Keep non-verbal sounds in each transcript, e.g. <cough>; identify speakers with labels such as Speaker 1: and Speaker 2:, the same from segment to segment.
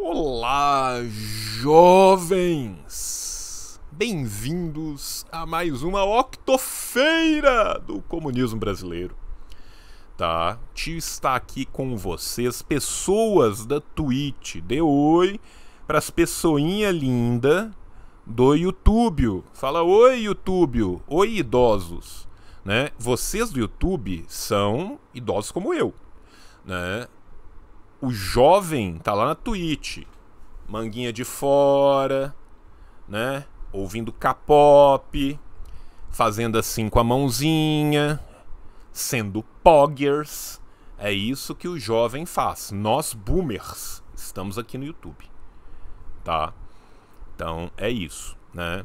Speaker 1: Olá, jovens! Bem-vindos a mais uma Octofeira do Comunismo Brasileiro. Tá? Tio está aqui com vocês, pessoas da Twitch. Dê oi para as pessoinhas linda do YouTube. Fala oi, YouTube. Oi, idosos. Né? Vocês do YouTube são idosos como eu. Né? o jovem tá lá na Twitch, manguinha de fora, né? Ouvindo K-pop, fazendo assim com a mãozinha, sendo poggers. É isso que o jovem faz. Nós boomers estamos aqui no YouTube, tá? Então é isso, né?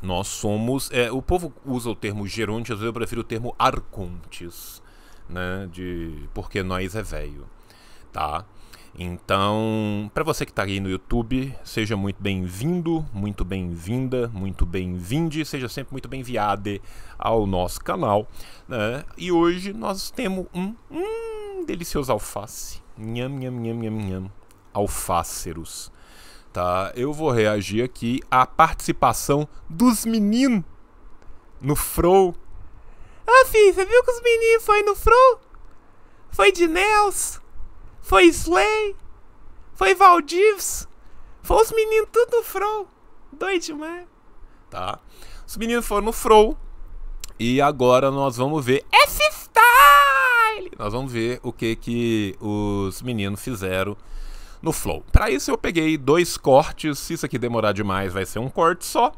Speaker 1: Nós somos. É, o povo usa o termo geronte, às vezes eu prefiro o termo arcontes, né? De porque nós é velho tá? Então, para você que está aí no YouTube, seja muito bem-vindo, muito bem-vinda, muito bem-vinde, seja sempre muito bem-viade ao nosso canal. Né? E hoje nós temos um, um delicioso alface. Nham, nham, nham, nham, nham. Alfáceros. Tá? Eu vou reagir aqui à participação dos meninos no Fro. Ah, filho, você viu que os meninos foi no Fro? Foi de Nels? foi Slay, foi Valdivs, foi os meninos tudo no Frow. Doido demais. Tá? Os meninos foram no Frow. E agora nós vamos ver esse style! Nós vamos ver o que, que os meninos fizeram no Flow. Para isso eu peguei dois cortes. Se isso aqui demorar demais, vai ser um corte só.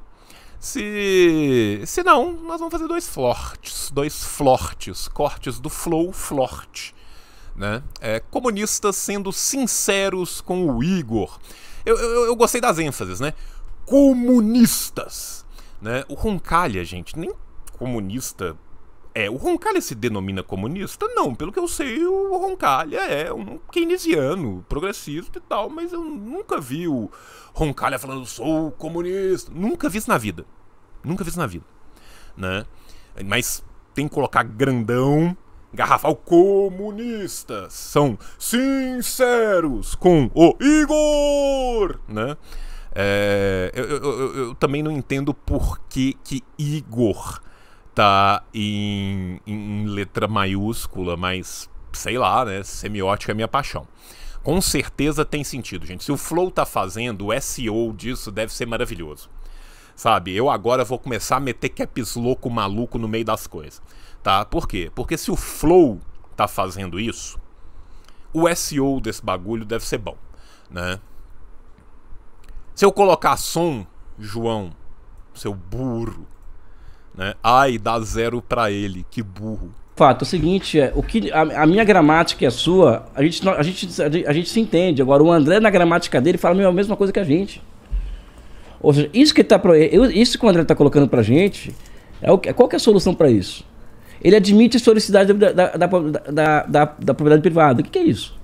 Speaker 1: Se, se não, nós vamos fazer dois flortes. Dois flortes. Cortes do Flow florte né? É, comunistas sendo sinceros com o Igor. Eu, eu, eu gostei das ênfases, né? Comunistas. Né? O Roncalha, gente, nem comunista é, o Roncalha se denomina comunista? Não, pelo que eu sei, o Roncalha é um keynesiano, progressista e tal, mas eu nunca vi o Roncalha falando sou comunista. Nunca vi isso na vida. Nunca vi isso na vida. Né? Mas tem que colocar grandão Garrafal comunistas são sinceros com o Igor, né? É, eu, eu, eu, eu, também não entendo por que, que Igor tá em, em, letra maiúscula, mas sei lá, né? Semiótica é minha paixão. Com certeza tem sentido, gente. Se o Flow tá fazendo, o SEO disso deve ser maravilhoso. Sabe? Eu agora vou começar a meter caps louco maluco no meio das coisas tá? Por quê? Porque se o Flow tá fazendo isso, o SEO desse bagulho deve ser bom, né? Se eu colocar som, João, seu burro, né? Ai, dá zero para ele, que burro.
Speaker 2: Fato, é o seguinte, é, o que a, a, minha gramática e é a sua, a gente, a, gente, a, gente se entende. Agora, o André, na gramática dele, fala a mesma coisa que a gente. Ou seja, isso que, tá, isso que o André está colocando para gente, é o, qual que é a solução para isso? Ele admite a historicidade da, da, da, da, da, da propriedade privada. O que, que é isso?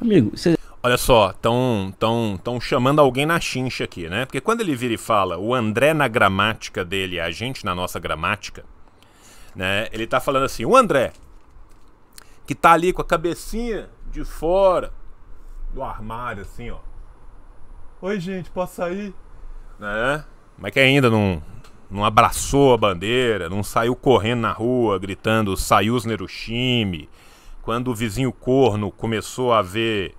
Speaker 1: Amigo, você Olha só, estão tão, tão chamando alguém na chincha aqui, né? Porque quando ele vira e fala o André na gramática dele, a gente na nossa gramática, né? Ele tá falando assim, o André, que tá ali com a cabecinha de fora do armário, assim, ó. Oi, gente, posso sair? Né? Mas que ainda não, não abraçou a bandeira, não saiu correndo na rua gritando saiu Nerushimi. Quando o vizinho corno começou a ver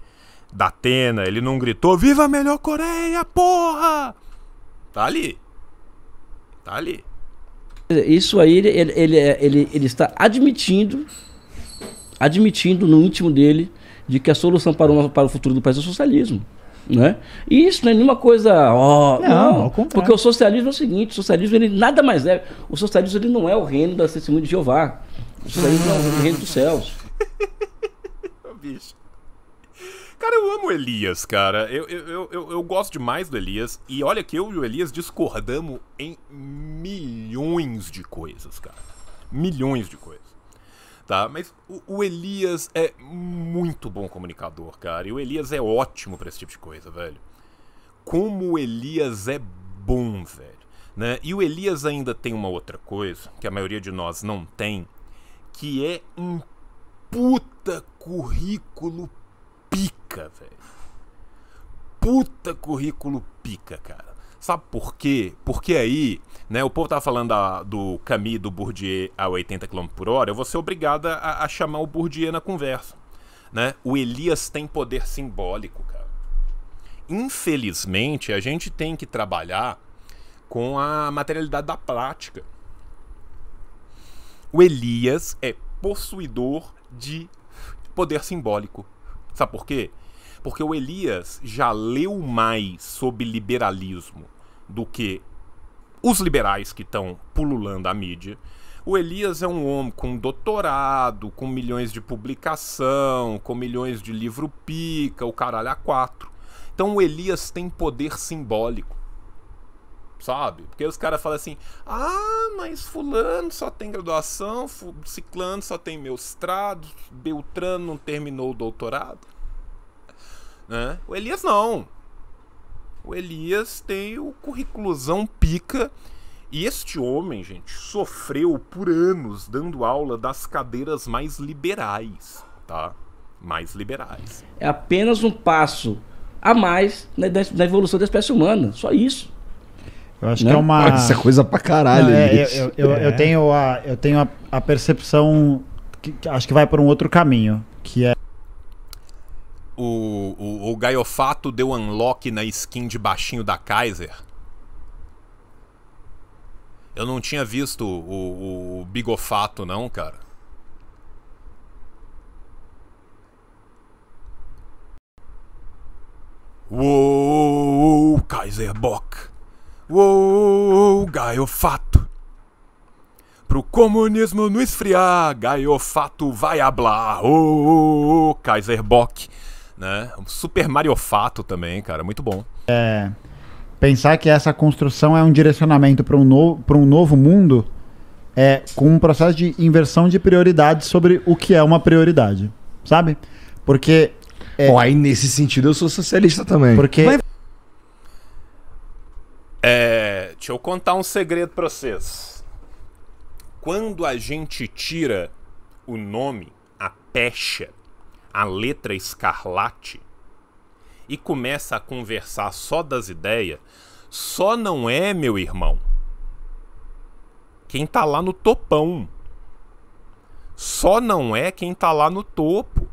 Speaker 1: da Atena, ele não gritou Viva a melhor Coreia, porra! Tá ali. Tá ali.
Speaker 2: Isso aí ele, ele, ele, ele, ele está
Speaker 1: admitindo,
Speaker 2: admitindo no íntimo dele, de que a solução para o, para o futuro do país é o socialismo. Né? E isso não é nenhuma coisa. Oh, não, não porque o socialismo é o seguinte: o socialismo ele nada mais é. O socialismo ele não é o reino da testemunha de Jeová.
Speaker 1: O socialismo é o reino dos céus. <laughs> Bicho. Cara, eu amo Elias, cara. Eu, eu, eu, eu, gosto demais do Elias. E olha que eu e o Elias discordamos em milhões de coisas, cara. Milhões de coisas tá? Mas o, o, Elias é muito bom comunicador, cara. E o Elias é ótimo para esse tipo de coisa, velho. Como o Elias é bom, velho. Né? E o Elias ainda tem uma outra coisa, que a maioria de nós não tem, que é um puta currículo pica, velho. Puta currículo pica, cara. Sabe por quê? Porque aí né? O povo tá falando da, do Camus do Bourdieu a 80 km por hora, eu vou ser obrigada a, a chamar o Bourdieu na conversa. Né? O Elias tem poder simbólico, cara. Infelizmente, a gente tem que trabalhar com a materialidade da prática. O Elias é possuidor de poder simbólico. Sabe por quê? Porque o Elias já leu mais sobre liberalismo do que os liberais que estão pululando a mídia. O Elias é um homem com doutorado, com milhões de publicação, com milhões de livro pica, o caralho a quatro. Então o Elias tem poder simbólico. Sabe? Porque os caras falam assim: ah, mas Fulano só tem graduação, Ciclano só tem mestrado, Beltrano não terminou o doutorado. Né? O Elias não. O Elias tem o currículozão pica. E este homem, gente, sofreu por anos dando aula das cadeiras mais liberais, tá? Mais liberais. É apenas
Speaker 2: um passo a mais na, evolução da espécie humana, só isso. Eu acho Não? que né? é uma. Ah, isso é coisa pra caralho. Não, é, eu, eu, é. eu, tenho a, eu tenho a, a percepção que, que acho que vai por um outro caminho, que é
Speaker 1: o, o, o Gaiofato deu unlock na skin de baixinho da Kaiser. Eu não tinha visto o, o, Bigofato, não, cara. Uou, Kaiser Bock. Uou, Gaiofato. Pro comunismo não esfriar, Gaiofato vai hablar. Uou, Kaiser Bock né? Um super fato também, cara, muito bom.
Speaker 2: É, pensar que essa construção é um direcionamento para um, no, um novo mundo é com um processo de inversão de prioridades sobre o que é uma prioridade, sabe? Porque. É, Bom, aí nesse sentido eu sou socialista também. Porque. Mas...
Speaker 1: É, deixa eu contar um segredo para vocês. Quando a gente tira o nome, a pecha, a letra escarlate e começa a conversar só das ideias, só não é, meu irmão, quem tá lá no topão. Só não é quem tá lá no topo.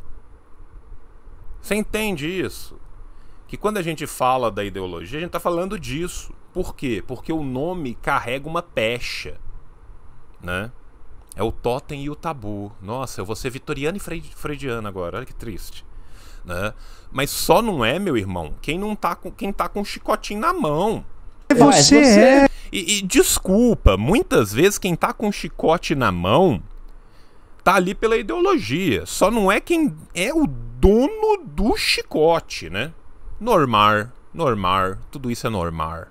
Speaker 1: Você entende isso? Que quando a gente fala da ideologia, a gente tá falando disso. Por quê? Porque o nome carrega uma pecha, né? É o totem e o tabu. Nossa, eu vou ser vitoriano e freudiano agora. Olha que triste. Né? Mas só não é, meu irmão, quem não tá com quem tá com um chicotinho na mão.
Speaker 3: É você é.
Speaker 1: E, e desculpa, muitas vezes quem tá com um chicote na mão tá ali pela ideologia. Só não é quem é o dono do chicote, né? Normal, normal, tudo isso é normal.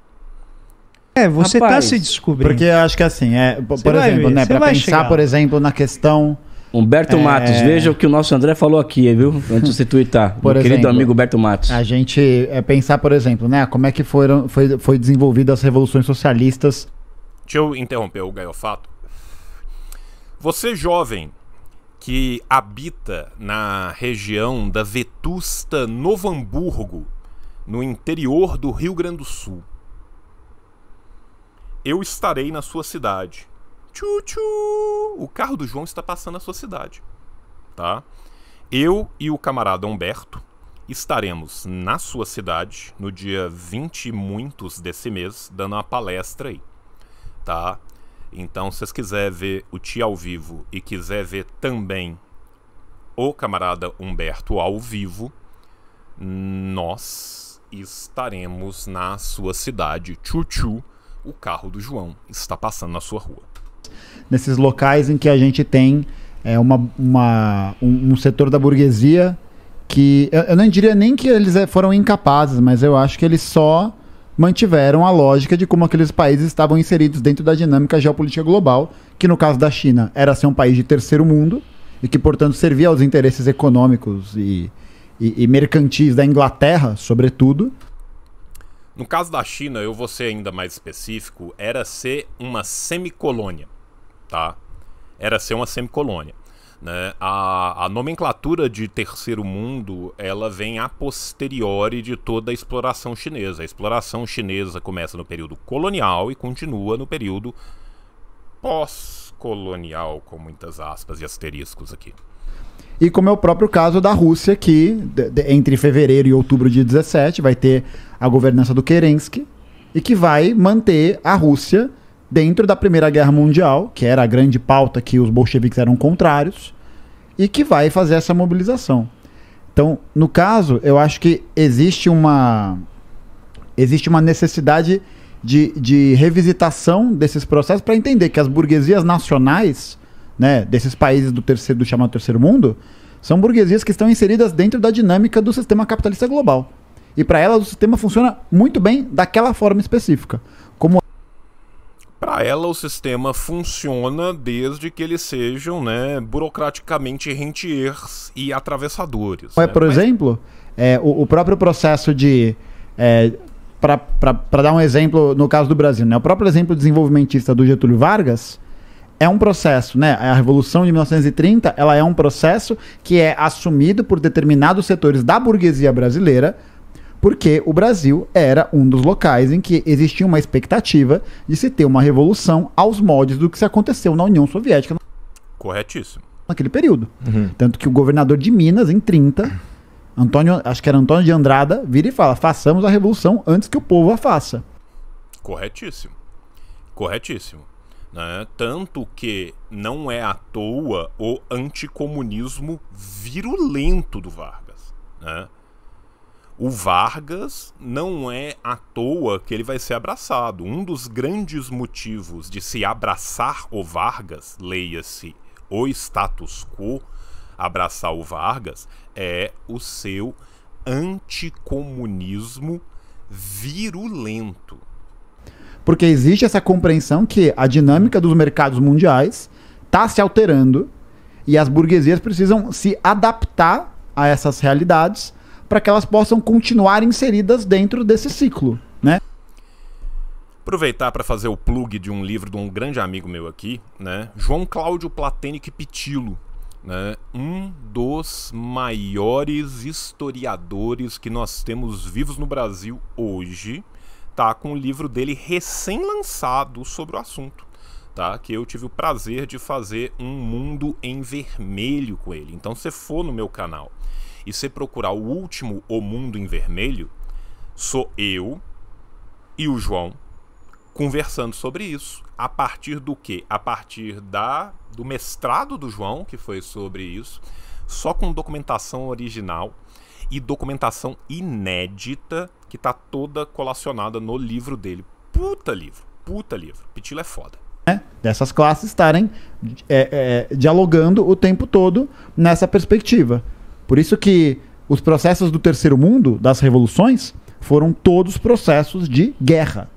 Speaker 2: É, você tá Rapaz, tá se descobrindo. Porque eu acho que assim, é, por exemplo, né, para pensar, chegar. por exemplo, na questão Humberto é... Matos, veja o que o nosso André falou aqui, viu? Antes de você tweetar. Por exemplo, querido amigo Humberto Matos. A gente é, pensar, por exemplo, né, como é que foram foi, foi desenvolvidas as revoluções socialistas.
Speaker 1: Deixa eu interromper o Gaiofato. Você jovem que habita na região da vetusta Novo Hamburgo, no interior do Rio Grande do Sul, eu estarei na sua cidade. Tchu-tchu! O carro do João está passando na sua cidade. Tá? Eu e o camarada Humberto estaremos na sua cidade no dia 20 e muitos desse mês, dando uma palestra aí. Tá? Então, se vocês quiserem ver o Tia ao vivo e quiser ver também o camarada Humberto ao vivo, nós estaremos na sua cidade. Tchu-tchu! o carro do João está passando na sua rua.
Speaker 2: Nesses locais em que a gente tem é, uma, uma um, um, setor da burguesia que. Eu, eu não diria nem que eles é, foram incapazes, mas eu acho que eles só mantiveram a lógica de como aqueles países estavam inseridos dentro da dinâmica geopolítica global, que no caso da China era ser um país de terceiro mundo e que, portanto, servia aos interesses econômicos e, e, e mercantis da Inglaterra, sobretudo,
Speaker 1: no caso da China, eu vou ser ainda mais específico, era ser uma semicolônia, tá? Era ser uma semicolônia. Né? A, a nomenclatura de terceiro mundo, ela vem a posteriori de toda a exploração chinesa. A exploração chinesa começa no período colonial e continua no período pós-colonial, com muitas aspas e asteriscos aqui
Speaker 2: e como é o próprio caso da Rússia, que de, de, entre fevereiro e outubro de 17 vai ter a governança do Kerensky e que vai manter a Rússia dentro da Primeira Guerra Mundial, que era a grande pauta que os bolcheviques eram contrários, e que vai fazer essa mobilização. Então, no caso, eu acho que existe uma existe uma necessidade de, de revisitação desses processos para entender que as burguesias nacionais né, desses países do terceiro do chamado terceiro mundo, são burguesias que estão inseridas dentro da dinâmica do sistema capitalista global. E para elas o sistema funciona muito bem daquela forma específica. Como
Speaker 1: para ela o sistema funciona desde que eles sejam, né, burocraticamente rentiers e atravessadores. É, né? por Mas...
Speaker 2: exemplo, é, o, o, próprio processo de é, para dar um exemplo no caso do Brasil, né, o próprio exemplo desenvolvimentista do Getúlio Vargas, é um processo, né? A Revolução de 1930, ela é um processo que é assumido por determinados setores da burguesia brasileira, porque o Brasil era um dos locais em que existia uma expectativa de se ter uma revolução aos moldes do que se aconteceu na União Soviética.
Speaker 1: Corretíssimo.
Speaker 2: Naquele período. Uhum. Tanto que o governador de Minas, em 30, Antônio, acho que era Antônio de Andrada, vira e fala: façamos a revolução antes que o povo a faça.
Speaker 1: Corretíssimo. Corretíssimo. Né? Tanto que não é à toa o anticomunismo virulento do Vargas. Né? O Vargas não é à toa que ele vai ser abraçado. Um dos grandes motivos de se abraçar o Vargas, leia-se o status quo, abraçar o Vargas, é o seu anticomunismo virulento porque
Speaker 2: existe essa compreensão que a dinâmica dos mercados mundiais está se alterando e as burguesias precisam se adaptar a essas realidades para que elas possam continuar inseridas dentro desse ciclo, né?
Speaker 1: Aproveitar para fazer o plug de um livro de um grande amigo meu aqui, né? João Cláudio Platênico Pitilo, né? um dos maiores historiadores que nós temos vivos no Brasil hoje, tá com o livro dele recém-lançado sobre o assunto. Tá? Que eu tive o prazer de fazer um mundo em vermelho com ele. Então, se você for no meu canal e você procurar o último O Mundo em Vermelho, sou eu e o João conversando sobre isso. A partir do que? A partir da do mestrado do João, que foi sobre isso, só com documentação original e documentação inédita que tá toda colacionada no livro dele. Puta livro, puta livro. Pitilo é foda.
Speaker 2: É, dessas classes estarem é, é, dialogando o tempo todo nessa perspectiva. Por isso que os processos do terceiro mundo, das revoluções, foram todos processos de guerra.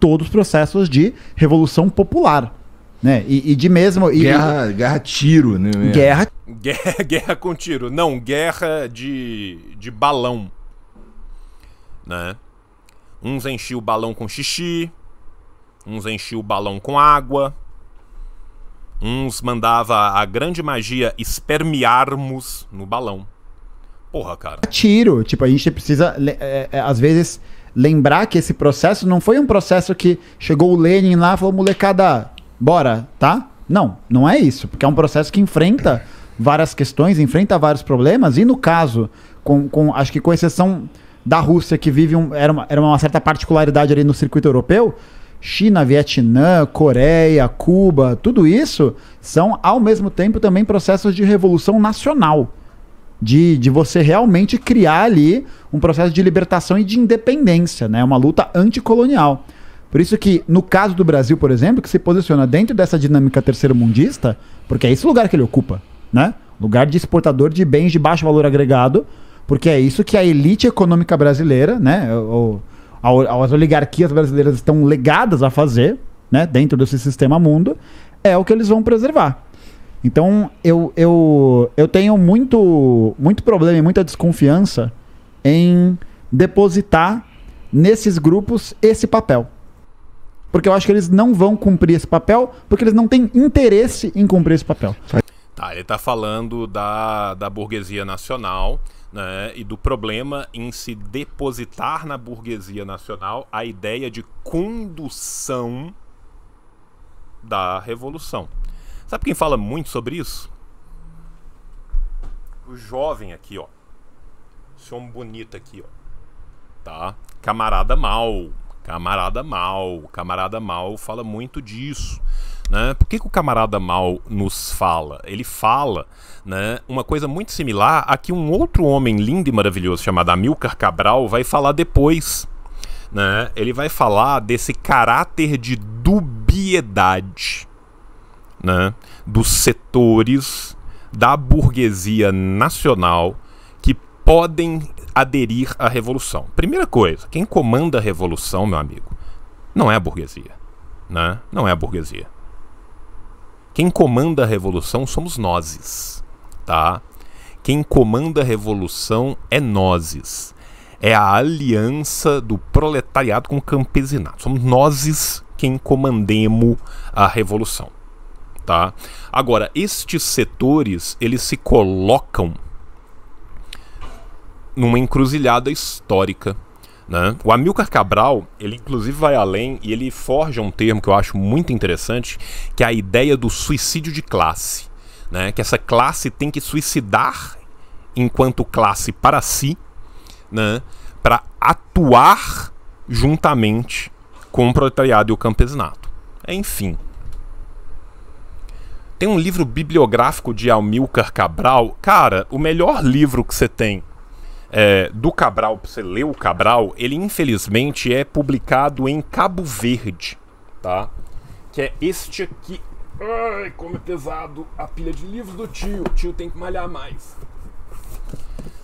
Speaker 2: Todos processos de revolução popular. Né? E, e de mesmo. E, guerra, e, guerra tiro, né? Guerra...
Speaker 1: guerra. <laughs> Guerra com tiro. Não, guerra de, de balão né? Uns enchiam o balão com xixi, uns enchiam o balão com água, uns mandava a grande magia espermearmos no balão. Porra, cara.
Speaker 2: Tiro, tipo, a gente precisa, é, é, às vezes, lembrar que esse processo não foi um processo que chegou o Lenin lá e falou, molecada, bora, tá? Não, não é isso, porque é um processo que enfrenta várias questões, enfrenta vários problemas, e no caso, com, com acho que com exceção da Rússia, que vive um, era, uma, era uma certa particularidade ali no circuito europeu, China, Vietnã, Coreia, Cuba, tudo isso são, ao mesmo tempo, também processos de revolução nacional. De, de você realmente criar ali um processo de libertação e de independência, né? Uma luta anticolonial. Por isso que, no caso do Brasil, por exemplo, que se posiciona dentro dessa dinâmica terceiro-mundista, porque é esse lugar que ele ocupa, né? Lugar de exportador de bens de baixo valor agregado, porque é isso que a elite econômica brasileira, né? Ou, ou, as oligarquias brasileiras estão legadas a fazer, né? Dentro desse sistema mundo, é o que eles vão preservar. Então, eu, eu, eu tenho muito, muito problema e muita desconfiança em depositar nesses grupos esse papel. Porque eu acho que eles não vão cumprir esse papel, porque eles não têm interesse em cumprir esse papel.
Speaker 1: Tá, ele está falando da, da burguesia nacional né, e do problema em se depositar na burguesia nacional a ideia de condução da revolução. Sabe quem fala muito sobre isso? O jovem aqui, ó. Esse homem bonito aqui, ó. Tá? Camarada mal. Camarada mal. Camarada mal fala muito disso. Né? Por que, que o camarada mal nos fala? Ele fala né, uma coisa muito similar a que um outro homem lindo e maravilhoso chamado Amilcar Cabral vai falar depois. Né? Ele vai falar desse caráter de dubiedade né, dos setores da burguesia nacional que podem aderir à revolução. Primeira coisa, quem comanda a revolução, meu amigo, não é a burguesia, né? Não é a burguesia. Quem comanda a revolução somos nós, tá? Quem comanda a revolução é nós. É a aliança do proletariado com o campesinato. Somos nós quem comandemos a revolução, tá? Agora, estes setores, eles se colocam numa encruzilhada histórica né? O Amilcar Cabral, ele inclusive vai além e ele forja um termo que eu acho muito interessante, que é a ideia do suicídio de classe. Né? Que essa classe tem que suicidar enquanto classe para si, né? para atuar juntamente com o proletariado e o campesinato. Enfim. Tem um livro bibliográfico de Amilcar Cabral. Cara, o melhor livro que você tem é, do Cabral, pra você ler o Cabral, ele infelizmente é publicado em Cabo Verde, tá? Que é este aqui. Ai, como é pesado a pilha de livros do tio. O tio tem que malhar mais.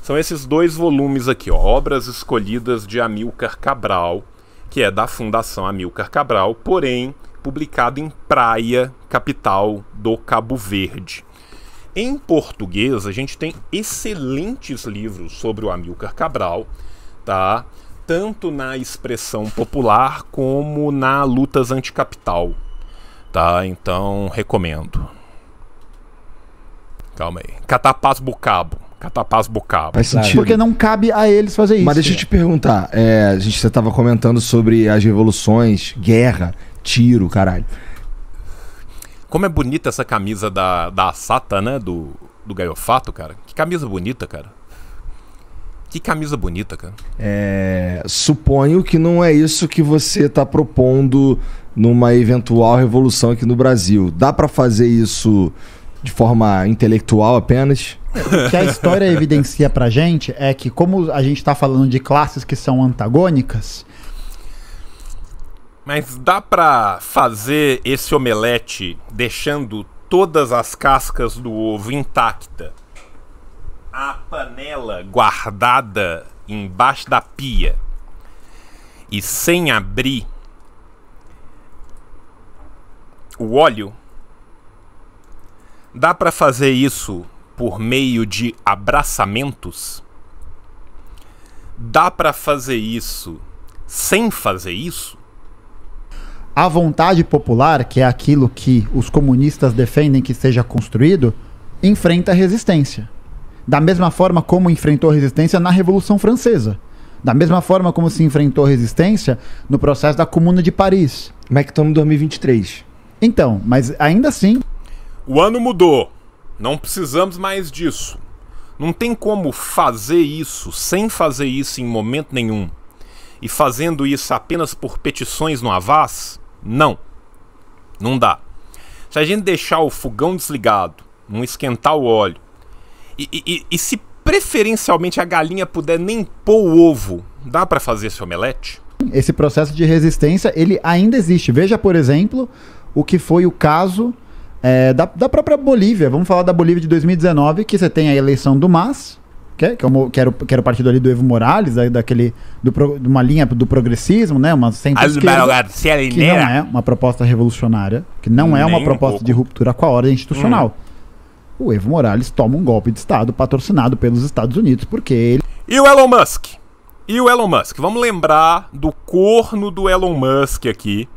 Speaker 1: São esses dois volumes aqui, ó, Obras Escolhidas de Amilcar Cabral, que é da Fundação Amilcar Cabral, porém publicado em Praia, capital do Cabo Verde. Em português, a gente tem excelentes livros sobre o Amilcar Cabral, tá? Tanto na expressão popular como na lutas anticapital, tá? Então, recomendo. Calma aí. Catapaz Bucabo. Catapaz Bucabo. Faz sentido. Porque
Speaker 2: não cabe a eles fazer isso. Mas deixa eu te perguntar. É, a gente, você estava comentando sobre as revoluções, guerra, tiro, caralho.
Speaker 1: Como é bonita essa camisa da, da Asata, né? Do, do Gaiofato, cara. Que camisa bonita, cara. Que camisa bonita, cara.
Speaker 2: É, suponho que não é isso que você está propondo numa eventual revolução aqui no Brasil. Dá para fazer isso de forma intelectual apenas?
Speaker 1: O que a história <laughs>
Speaker 2: evidencia para gente é que, como a gente está falando de classes que são antagônicas,
Speaker 1: mas dá para fazer esse omelete deixando todas as cascas do ovo intacta? A panela guardada embaixo da pia e sem abrir o óleo? Dá para fazer isso por meio de abraçamentos? Dá para fazer isso sem fazer isso? a
Speaker 2: vontade popular, que é aquilo que os comunistas defendem que seja construído, enfrenta resistência. Da mesma forma como enfrentou resistência na Revolução Francesa. Da mesma forma como se enfrentou resistência no processo da Comuna de Paris. Como é que estamos em 2023? Então, mas ainda assim.
Speaker 1: O ano mudou. Não precisamos mais disso. Não tem como fazer isso sem fazer isso em momento nenhum. E fazendo isso apenas por petições no Avaz, não. Não dá. Se a gente deixar o fogão desligado, não esquentar o óleo, e, e, e se preferencialmente a galinha puder nem pôr o ovo, dá para fazer esse omelete?
Speaker 2: Esse processo de resistência, ele ainda existe. Veja, por exemplo, o que foi o caso é, da, da própria Bolívia. Vamos falar da Bolívia de 2019, que você tem a eleição do MAS, que, é o, que, era o, que era o partido ali do Evo Morales, aí daquele, do pro, de uma linha do progressismo, né? Uma centro-esquerda que não é uma proposta revolucionária, que não é uma proposta um de ruptura com a ordem institucional. Hum. O Evo Morales toma um golpe de Estado patrocinado pelos Estados Unidos, porque ele...
Speaker 1: E o Elon Musk? E o Elon Musk? Vamos lembrar do corno do Elon Musk aqui,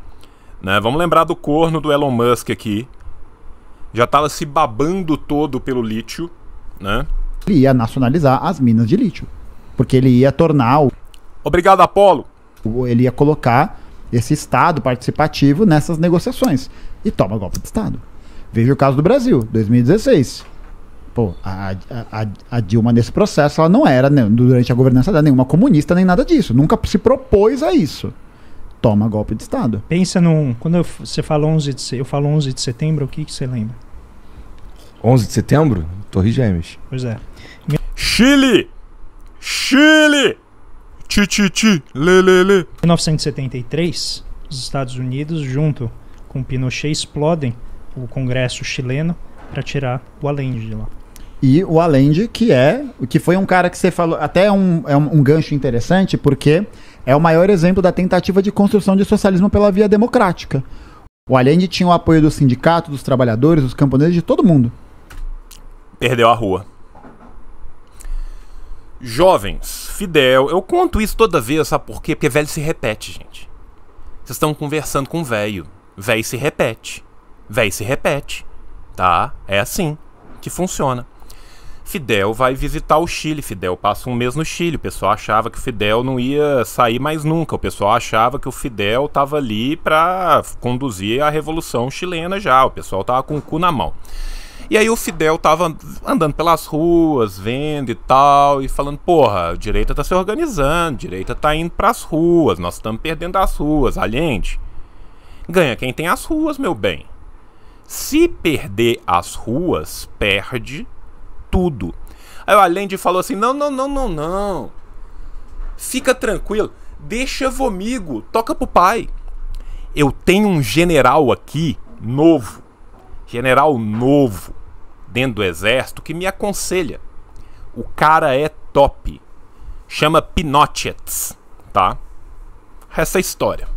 Speaker 1: né? Vamos lembrar do corno do Elon Musk aqui. Já tava se babando todo pelo lítio, né?
Speaker 2: ele ia nacionalizar as minas de lítio. Porque ele ia tornar. O... Obrigado, Apolo! Ele ia colocar esse Estado participativo nessas negociações. E toma golpe de Estado. Veja o caso do Brasil, 2016. Pô, a, a, a, Dilma nesse processo, ela não era, né, durante a governança dela, nenhuma comunista nem nada disso. Nunca se propôs a isso. Toma golpe de Estado. Pensa num. Quando
Speaker 3: eu, você fala 11 de, eu falo 11 de setembro, o que, que você lembra?
Speaker 1: 11 de setembro? Torre Gêmeos.
Speaker 3: Pois é. Chile! Chile! Tititi, lelele. Em 1973, os Estados Unidos, junto com Pinochet, explodem o Congresso chileno para tirar o Allende de
Speaker 2: lá. E o Allende, que é, que foi um cara que você falou, até é um, é um, um gancho interessante, porque é o maior exemplo da tentativa de construção de socialismo pela via democrática. O Allende tinha o apoio do sindicato, dos trabalhadores, dos camponeses, de todo mundo.
Speaker 1: Perdeu a rua. Jovens, Fidel, eu conto isso toda vez, sabe por quê? Porque velho se repete, gente. Vocês estão conversando com velho. Velho se repete. Velho se repete. Tá? É assim que funciona. Fidel vai visitar o Chile. Fidel passa um mês no Chile. O pessoal achava que o Fidel não ia sair mais nunca. O pessoal achava que o Fidel estava ali para conduzir a revolução chilena já. O pessoal tava com o cu na mão. E aí o Fidel tava andando pelas ruas, vendo e tal, e falando, porra, a direita tá se organizando, a direita tá indo pras ruas, nós estamos perdendo as ruas, Allende. Ganha quem tem as ruas, meu bem. Se perder as ruas, perde tudo. Aí o Allende falou assim: não, não, não, não, não. Fica tranquilo, deixa vomigo, toca pro pai. Eu tenho um general aqui, novo, general novo dentro do exército que me aconselha. O cara é top. Chama Pinochets, tá? Essa é a história.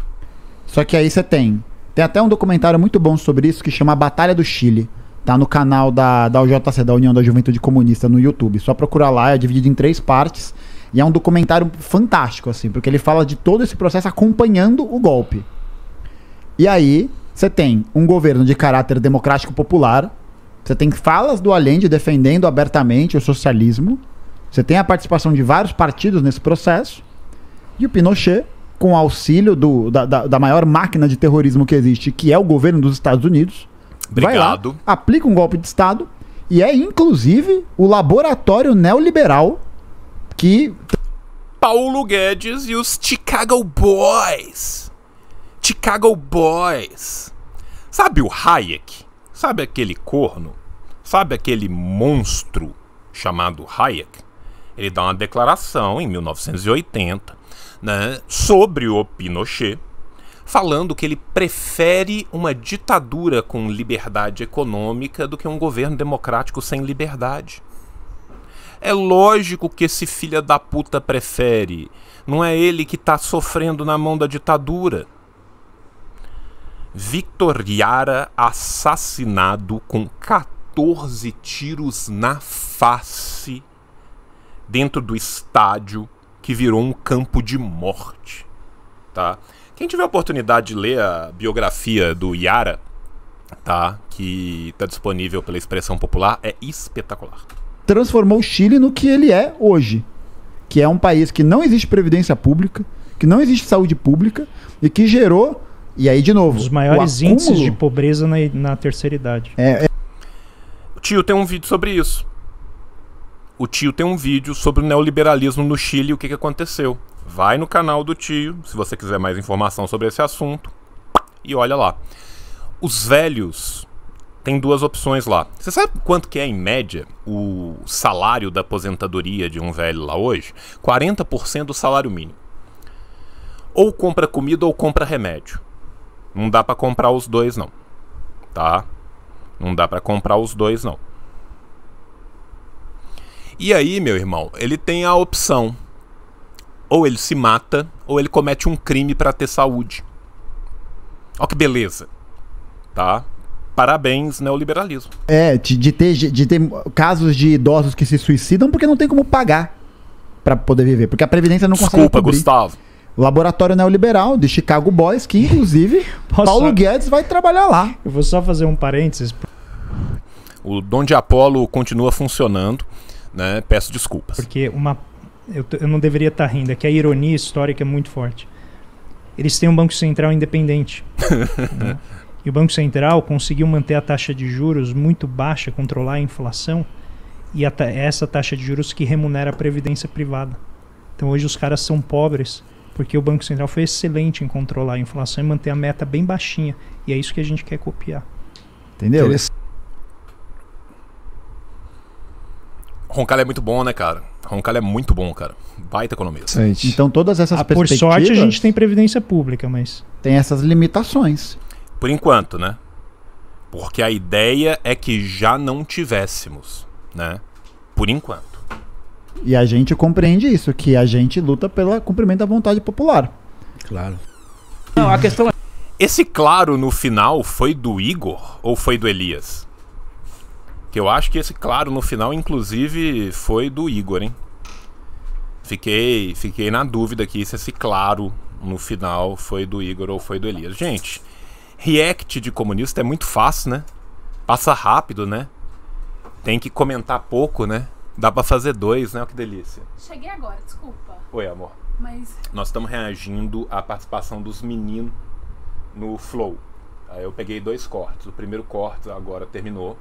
Speaker 2: Só que aí você tem. Tem até um documentário muito bom sobre isso que chama Batalha do Chile. Tá no canal da, da UJC, da União da Juventude Comunista, no YouTube. Só procurar lá, é dividido em três partes. E é um documentário fantástico, assim, porque ele fala de todo esse processo acompanhando o golpe. E aí, você tem um governo de caráter democrático popular, você tem falas do Allende defendendo abertamente o socialismo, você tem a participação de vários partidos nesse processo, e o Pinochet, com auxílio do, da, da, da maior máquina de terrorismo que existe, que é o governo dos Estados Unidos, Obrigado. Vai lá, aplica um golpe de Estado e é, inclusive, o laboratório neoliberal que.
Speaker 1: Paulo Guedes e os Chicago Boys. Chicago Boys. Sabe o Hayek? Sabe aquele corno? Sabe aquele monstro chamado Hayek? Ele dá uma declaração em 1980 né, sobre o Pinochet, falando que ele prefere uma ditadura com liberdade econômica do que um governo democrático sem liberdade. É lógico que esse filho da puta prefere. Não é ele que está sofrendo na mão da ditadura. Victor Yara assassinado com 14 tiros na face dentro do estádio que virou um campo de morte, tá? Quem tiver a oportunidade de ler a biografia do Yara, tá? Que está disponível pela Expressão Popular, é espetacular.
Speaker 2: Transformou o Chile no que ele é hoje, que é um país que não existe previdência pública, que não existe saúde pública e que gerou e aí, de novo. Um dos maiores
Speaker 3: acúmulo... índices de pobreza na, na terceira idade.
Speaker 2: É, é...
Speaker 1: O tio tem um vídeo sobre isso. O tio tem um vídeo sobre o neoliberalismo no Chile e o que, que aconteceu. Vai no canal do tio, se você quiser mais informação sobre esse assunto, e olha lá. Os velhos tem duas opções lá. Você sabe quanto que é, em média, o salário da aposentadoria de um velho lá hoje? 40% do salário mínimo. Ou compra comida ou compra remédio. Não dá para comprar os dois não. Tá? Não dá para comprar os dois não. E aí, meu irmão, ele tem a opção ou ele se mata ou ele comete um crime para ter saúde. Ó que beleza. Tá? Parabéns, neoliberalismo.
Speaker 2: É, de, de, ter, de ter casos de idosos que se suicidam porque não tem como pagar para poder viver, porque a previdência não consegue consegue Desculpa, Gustavo. Laboratório Neoliberal de Chicago Boys, que inclusive <laughs> Paulo Guedes vai trabalhar lá. Eu vou só fazer um parênteses.
Speaker 1: O Dom de Apolo continua funcionando, né? Peço desculpas. Porque
Speaker 3: uma eu, eu não deveria estar tá rindo, é que a ironia histórica é muito forte. Eles têm um Banco Central independente. <laughs> né? E o Banco Central conseguiu manter a taxa de juros muito baixa, controlar a inflação, e a ta é essa taxa de juros que remunera a previdência privada. Então hoje os caras são pobres porque o Banco Central foi excelente em controlar a inflação e manter a meta bem baixinha. E é isso que a gente quer copiar. Entendeu? Interess...
Speaker 1: é muito bom, né, cara? Roncal é muito bom, cara. Baita economista.
Speaker 2: Então todas essas ah, perspectivas... Por sorte a gente tem previdência pública, mas... Tem essas limitações.
Speaker 1: Por enquanto, né? Porque a ideia é que já não tivéssemos, né? Por enquanto.
Speaker 2: E a gente compreende isso, que a gente luta pelo cumprimento da vontade popular.
Speaker 1: Claro. Não, a questão é. Esse claro no final foi do Igor ou foi do Elias? Que eu acho que esse claro no final, inclusive, foi do Igor, hein? Fiquei, fiquei na dúvida aqui se esse claro no final foi do Igor ou foi do Elias. Gente, react de comunista é muito fácil, né? Passa rápido, né? Tem que comentar pouco, né? Dá pra fazer dois, né? Que delícia.
Speaker 3: Cheguei agora, desculpa.
Speaker 1: Oi, amor. Mas. Nós estamos reagindo à participação dos meninos no Flow. Aí eu peguei dois cortes. O primeiro corte agora terminou,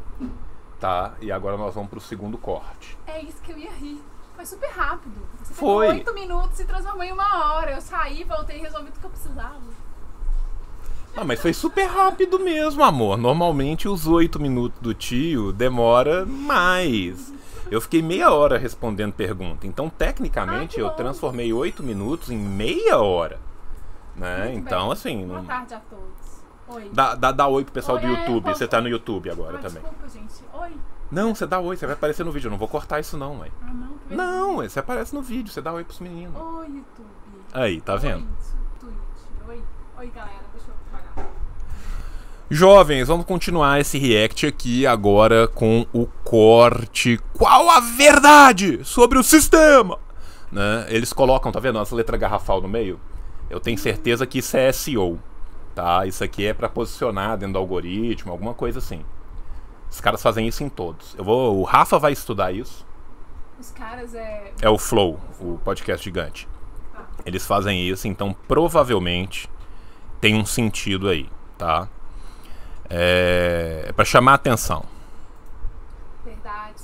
Speaker 1: tá? E agora nós vamos pro segundo corte.
Speaker 2: É isso que eu ia rir. Foi super rápido. Você Foi. oito minutos e transformou em uma hora. Eu saí, voltei e resolvi tudo que eu precisava.
Speaker 1: Ah, mas foi super rápido mesmo, amor. Normalmente os oito minutos do tio demora mais. Eu fiquei meia hora respondendo pergunta. Então, tecnicamente, ah, eu transformei oito minutos em meia hora. Né? Muito então, bem. assim. Boa não...
Speaker 2: tarde a todos. Oi. Dá, dá,
Speaker 1: dá oi pro pessoal oi, do é, YouTube. Você tá no YouTube agora ah, também.
Speaker 2: Desculpa, gente. Oi.
Speaker 1: Não, você dá oi, você vai aparecer no vídeo. Eu não vou cortar isso, não, mãe. Ah, não? não, você aparece no vídeo, você dá oi pros meninos.
Speaker 2: Oi, YouTube.
Speaker 1: Aí, tá vendo? Oi, Twitch. Oi. Oi, galera. Deixa Jovens, vamos continuar esse react aqui agora com o corte. Qual a verdade sobre o sistema? Né? Eles colocam, tá vendo, essa letra garrafal no meio? Eu tenho certeza que isso é SEO, tá? Isso aqui é para posicionar dentro do algoritmo, alguma coisa assim. Os caras fazem isso em todos. Eu vou, o Rafa vai estudar isso.
Speaker 3: Os caras é É
Speaker 1: o Flow, o podcast gigante. Ah. Eles fazem isso, então provavelmente tem um sentido aí, tá? É, é para chamar a atenção. claro.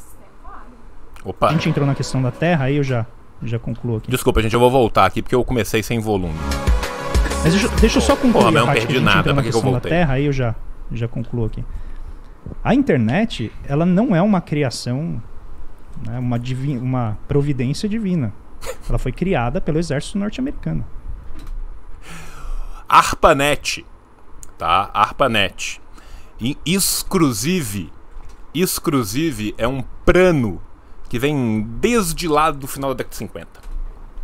Speaker 1: Opa.
Speaker 3: A gente entrou na questão da Terra, aí eu já, já concluo aqui.
Speaker 1: Desculpa, gente, eu vou voltar aqui porque eu comecei sem volume. Mas deixa, deixa eu só concluir Porra, a parte perdi que a gente nada, entrou na questão da Terra,
Speaker 3: aí eu já, já concluo aqui. A internet, ela não é uma criação, né, uma, uma providência divina. Ela foi criada pelo exército norte-americano.
Speaker 1: ARPANET, tá? ARPANET. E exclusive, exclusive é um plano que vem desde lá do final da década de 50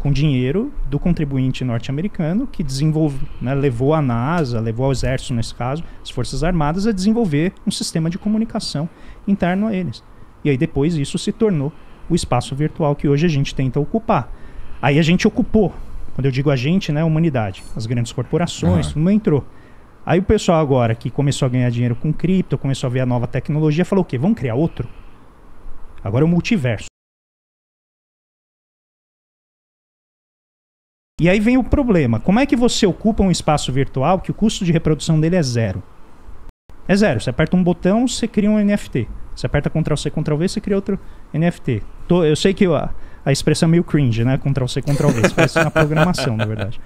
Speaker 3: com dinheiro do contribuinte norte-americano que desenvolve, né, levou a NASA, levou ao exército nesse caso, as forças armadas a desenvolver um sistema de comunicação interno a eles. E aí depois isso se tornou o espaço virtual que hoje a gente tenta ocupar. Aí a gente ocupou, quando eu digo a gente, né, a humanidade, as grandes corporações, uhum. entrou. Aí o pessoal agora que começou a ganhar dinheiro com cripto, começou a ver a nova tecnologia, falou o quê? Vamos criar outro? Agora é o multiverso. E aí vem o problema. Como é que você ocupa um espaço virtual que o custo de reprodução dele é zero? É zero. Você aperta um botão, você cria um NFT. Você aperta Ctrl C, Ctrl V, você cria outro NFT. Tô, eu sei que a, a expressão é meio cringe, né? Ctrl C, Ctrl V. Isso parece na programação, na verdade.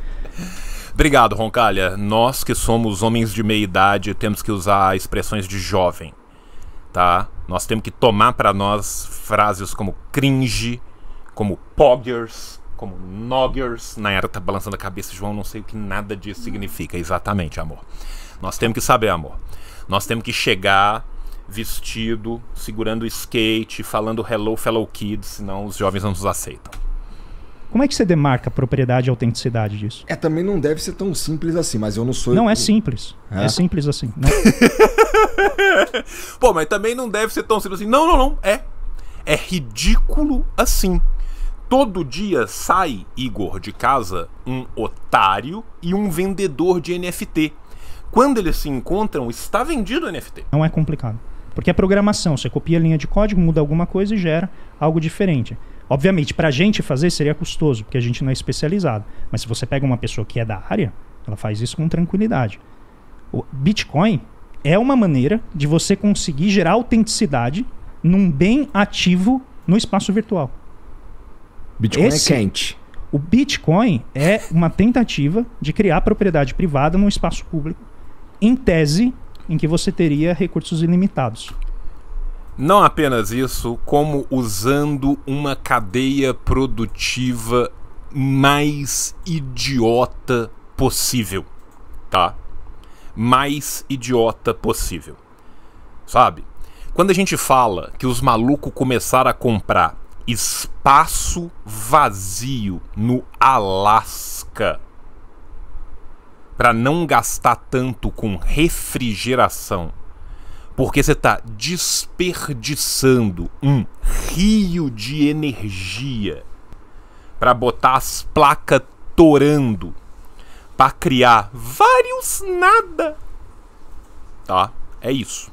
Speaker 1: Obrigado, Roncalha. Nós que somos homens de meia idade temos que usar expressões de jovem, tá? Nós temos que tomar para nós frases como cringe, como poggers, como noggers. Nayara tá balançando a cabeça, João, não sei o que nada disso significa exatamente, amor. Nós temos que saber, amor. Nós temos que chegar vestido, segurando o skate, falando hello fellow kids, senão os jovens não nos aceitam.
Speaker 3: Como é que você demarca propriedade e autenticidade disso? É,
Speaker 1: também não deve ser tão simples assim, mas eu não sou. Não, é
Speaker 3: simples. É, é simples assim.
Speaker 1: <laughs> Né? Pô, mas também não deve ser tão simples assim. Não, não, não. É. É ridículo assim. Todo dia sai, Igor, de casa um otário e um vendedor de NFT. Quando eles se encontram, está vendido o NFT.
Speaker 3: Não é complicado. Porque é programação. Você copia a linha de código, muda alguma coisa e gera algo diferente. Obviamente, para a gente fazer seria custoso, porque a gente não é especializado. Mas se você pega uma pessoa que é da área, ela faz isso com tranquilidade. O Bitcoin é uma maneira de você conseguir gerar autenticidade num bem ativo no espaço virtual. Bitcoin é Esse, é quente. O Bitcoin é uma tentativa de criar propriedade privada num espaço público, em tese em que você teria recursos ilimitados.
Speaker 1: Não apenas isso, como usando uma cadeia produtiva mais idiota possível, tá? Mais idiota possível. Sabe? Quando a gente fala que os malucos começaram a comprar espaço vazio no Alasca para não gastar tanto com refrigeração porque você está desperdiçando um rio de energia para botar as placas torando para criar vários nada. Tá? É isso.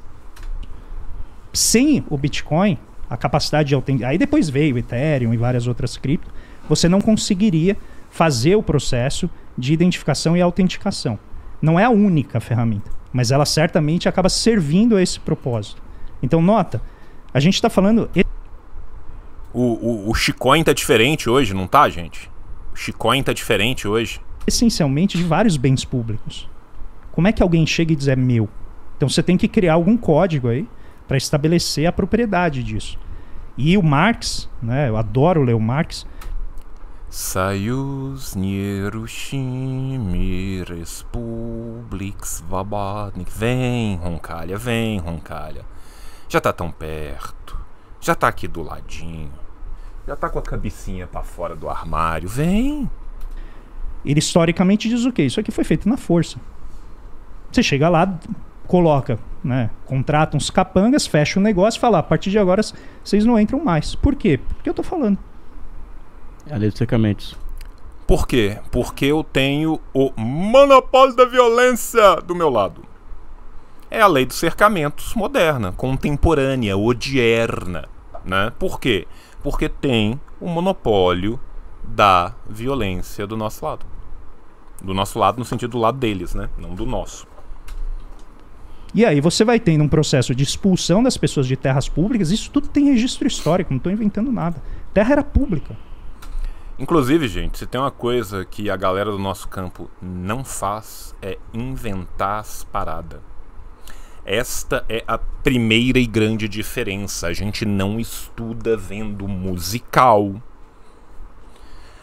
Speaker 3: Sem o Bitcoin, a capacidade de autent, Aí depois veio o Ethereum e várias outras criptos. Você não conseguiria fazer o processo de identificação e autenticação. Não é a única ferramenta mas ela certamente acaba servindo a esse propósito. Então, nota, a gente está falando.
Speaker 1: O, o, o Chicoin tá diferente hoje, não tá, gente? O Chicoin tá diferente hoje.
Speaker 3: Essencialmente de vários bens públicos. Como é que alguém chega e diz é meu? Então você tem que criar algum código aí para estabelecer a propriedade disso. E o Marx, né, eu adoro ler o Marx,
Speaker 1: Союз Нерушими Republik Svobodnik. Vem, Roncalha, vem, Roncalha. Já tá tão perto. Já tá aqui do ladinho. Já tá com a cabecinha para fora do armário. Vem.
Speaker 3: Ele historicamente diz o quê? Isso aqui foi feito na força. Você chega lá, coloca, né? Contrata uns capangas, fecha o negócio e fala: a partir de agora vocês não entram mais. Por quê? Porque eu tô falando
Speaker 1: a lei dos cercamentos. Por quê? Porque eu tenho o monopólio da violência do meu lado. É a lei dos cercamentos moderna, contemporânea, odierna. Né? Por quê? Porque tem o monopólio da violência do nosso lado. Do nosso lado, no sentido do lado deles, né? não do nosso.
Speaker 3: E aí você vai tendo um processo de expulsão das pessoas de terras públicas, isso tudo tem registro histórico, não estou inventando nada. Terra era pública.
Speaker 1: Inclusive, gente, se tem uma coisa que a galera do nosso campo não faz é inventar as paradas. Esta é a primeira e grande diferença. A gente não estuda vendo musical.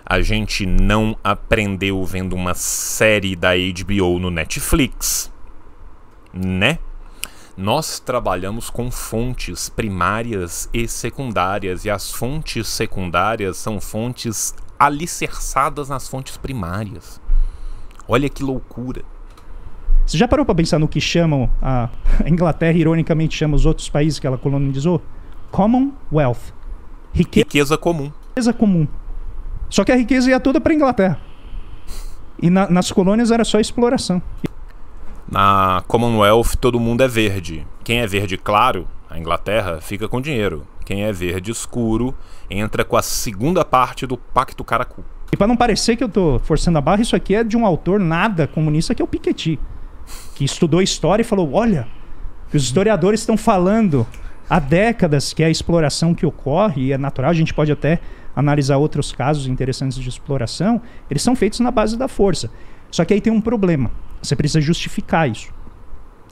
Speaker 1: A gente não aprendeu vendo uma série da HBO no Netflix. Né? Nós trabalhamos com fontes primárias e secundárias, e as fontes secundárias são fontes alicerçadas nas fontes primárias. Olha que loucura.
Speaker 3: Você já parou para pensar no que chamam a <laughs> Inglaterra, ironicamente chama os outros países que ela colonizou? Commonwealth.
Speaker 1: Riqueza, riqueza comum.
Speaker 3: Riqueza comum. Só que a riqueza ia toda para Inglaterra. E na, nas colônias era só exploração.
Speaker 1: Na Commonwealth todo mundo é verde. Quem é verde claro, a Inglaterra, fica com dinheiro quem é verde escuro entra com a segunda parte do Pacto Caracu.
Speaker 3: E para não parecer que eu tô forçando a barra, isso aqui é de um autor nada comunista que é o Piketty, que estudou história e falou: olha, os historiadores estão falando há décadas que é a exploração que ocorre e é natural. A gente pode até analisar outros casos interessantes de exploração. Eles são feitos na base da força. Só que aí tem um problema. Você precisa justificar isso.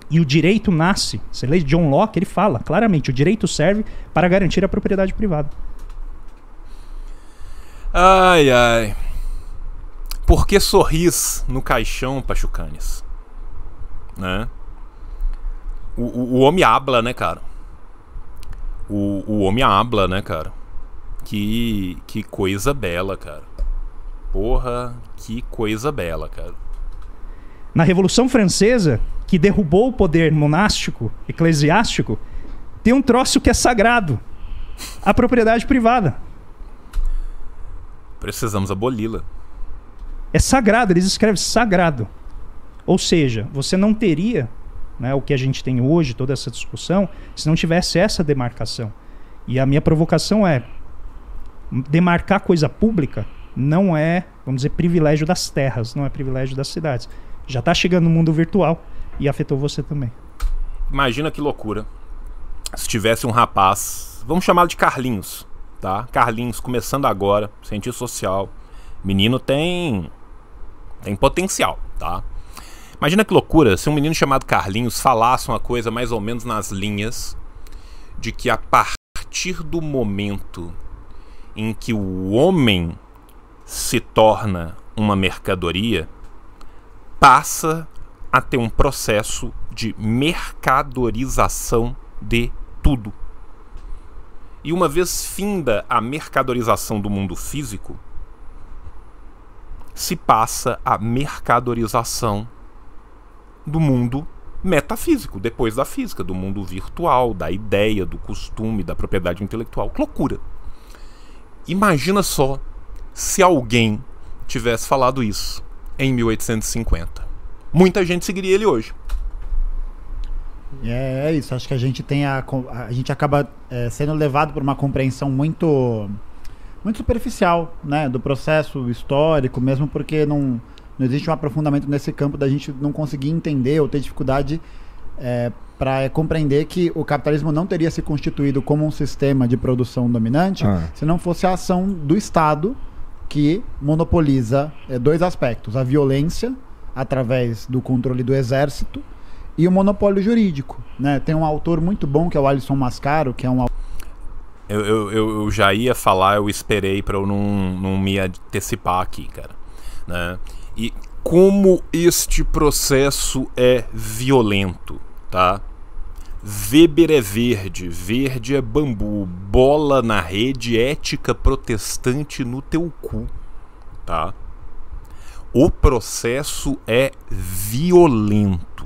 Speaker 3: E o direito nasce, você lê John Locke, ele fala claramente: o direito serve para garantir a propriedade privada.
Speaker 1: Ai, ai. Por que sorris no caixão, Pachucanes? Né? O, o, o, homem habla, né, cara? O, o homem habla, né, cara? Que, que coisa bela, cara. Porra, que coisa bela, cara.
Speaker 3: Na Revolução Francesa, que derrubou o poder monástico, eclesiástico, tem um troço que é sagrado: a propriedade privada.
Speaker 1: Precisamos aboli-la.
Speaker 3: É sagrado, eles escrevem sagrado. Ou seja, você não teria né, o que a gente tem hoje, toda essa discussão, se não tivesse essa demarcação. E a minha provocação é: demarcar coisa pública não é, vamos dizer, privilégio das terras, não é privilégio das cidades. Já está chegando no mundo virtual. E afetou você também.
Speaker 1: Imagina que loucura. Se tivesse um rapaz, vamos chamá-lo de Carlinhos, tá? Carlinhos começando agora, cientista social. Menino tem tem potencial, tá? Imagina que loucura se um menino chamado Carlinhos falasse uma coisa mais ou menos nas linhas de que a partir do momento em que o homem se torna uma mercadoria, passa a ter um processo de mercadorização de tudo. E uma vez finda a mercadorização do mundo físico, se passa a mercadorização do mundo metafísico, depois da física, do mundo virtual, da ideia, do costume, da propriedade intelectual. Loucura. Imagina só se alguém tivesse falado isso em 1850 muita gente seguiria ele hoje.
Speaker 2: É, é isso. Acho que a gente tem a, a gente acaba é, sendo levado por uma compreensão muito muito superficial, né, do processo histórico, mesmo porque não não existe um aprofundamento nesse campo da gente não conseguir entender ou ter dificuldade é, para é, compreender que o capitalismo não teria se constituído como um sistema de produção dominante ah. se não fosse a ação do Estado que monopoliza é, dois aspectos: a violência através do controle do exército e o monopólio jurídico. Né? Tem um autor muito bom que é o Alisson Mascaro, que é um
Speaker 1: eu, eu, eu já ia falar, eu esperei para eu não, não me antecipar aqui, cara. Né? E como este processo é violento, tá? Weber é verde, verde é bambu, bola na rede, ética protestante no teu cu, tá? O processo é violento.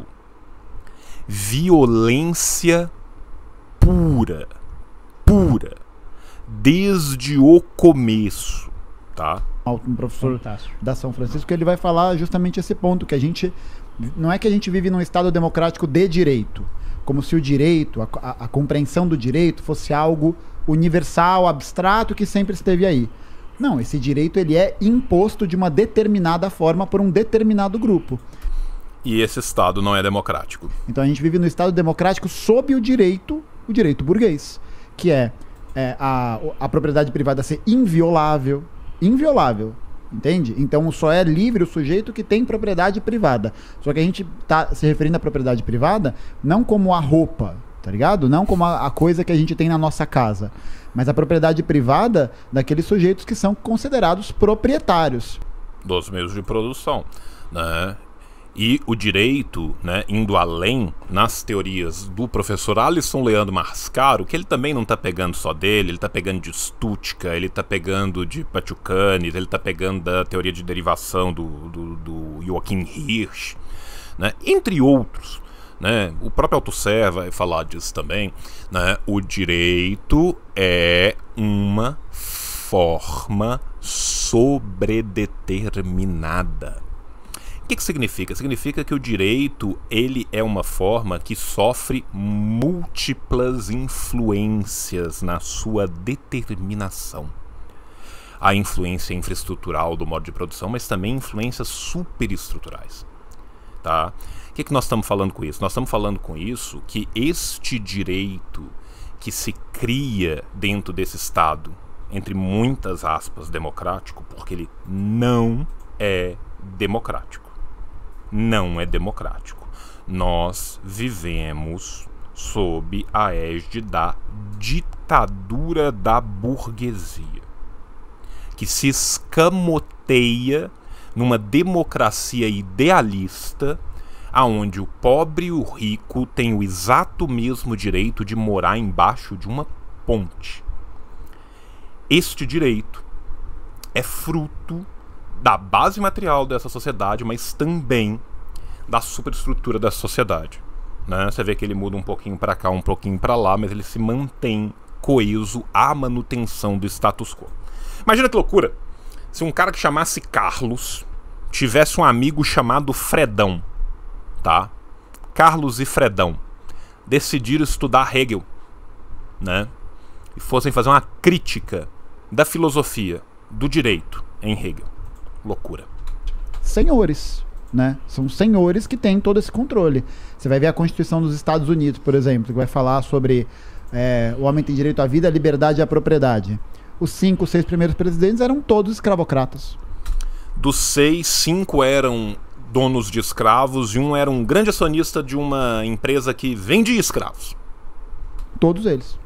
Speaker 1: Violência pura. Pura. Desde o começo, tá? Um professor Fantástico. da São
Speaker 2: Francisco, que ele vai falar justamente esse ponto que a gente não é que a gente vive num estado democrático de direito, como se o direito, a, a compreensão do direito fosse algo universal, abstrato que sempre esteve aí. Não, esse direito ele é imposto de uma determinada forma por um determinado grupo.
Speaker 1: E esse Estado não é democrático.
Speaker 2: Então a gente vive no Estado democrático sob o direito, o direito burguês, que é, é a, a propriedade privada ser inviolável, inviolável, entende? Então só é livre o sujeito que tem propriedade privada. Só que a gente está se referindo à propriedade privada não como a roupa, tá ligado? Não como a, a coisa que a gente tem na nossa casa, mas a propriedade privada daqueles sujeitos que são considerados proprietários
Speaker 1: dos meios de produção. Né? E o direito, né, indo além nas teorias do professor Alisson Leandro Mascaro, que ele também não está pegando só dele, ele está pegando de Stutka, ele está pegando de Pachucani, ele está pegando da teoria de derivação do, do, do Joachim Hirsch, né, entre outros. Né? O próprio Althusser vai falar disso também. Né? O direito é uma forma sobredeterminada. O que, que significa? Significa que o direito ele é uma forma que sofre múltiplas influências na sua determinação. A influência infraestrutural do modo de produção, mas também influências superestruturais. Tá? O que, que nós estamos falando com isso? Nós estamos falando com isso que este direito que se cria dentro desse Estado, entre muitas aspas, democrático, porque ele não é democrático. Não é democrático. Nós vivemos sob a égide da ditadura da burguesia, que se escamoteia numa democracia idealista aonde o pobre e o rico têm o exato mesmo direito de morar embaixo de uma ponte. Este direito é fruto da base material dessa sociedade, mas também da superestrutura dessa sociedade. Né? Você vê que ele muda um pouquinho para cá, um pouquinho para lá, mas ele se mantém coeso à manutenção do status quo. Imagina que loucura se um cara que chamasse Carlos tivesse um amigo chamado Fredão tá? Carlos e Fredão decidiram estudar Hegel, né? E fossem fazer uma crítica da filosofia, do direito em Hegel. Loucura.
Speaker 2: Senhores, né? São senhores que têm todo esse controle. Você vai ver a Constituição dos Estados Unidos, por exemplo, que vai falar sobre é, o homem tem direito à vida, à liberdade e à propriedade. Os cinco, seis primeiros presidentes eram todos escravocratas.
Speaker 1: Dos seis, cinco eram donos de escravos e um era um grande acionista de uma empresa que vende escravos.
Speaker 2: Todos eles.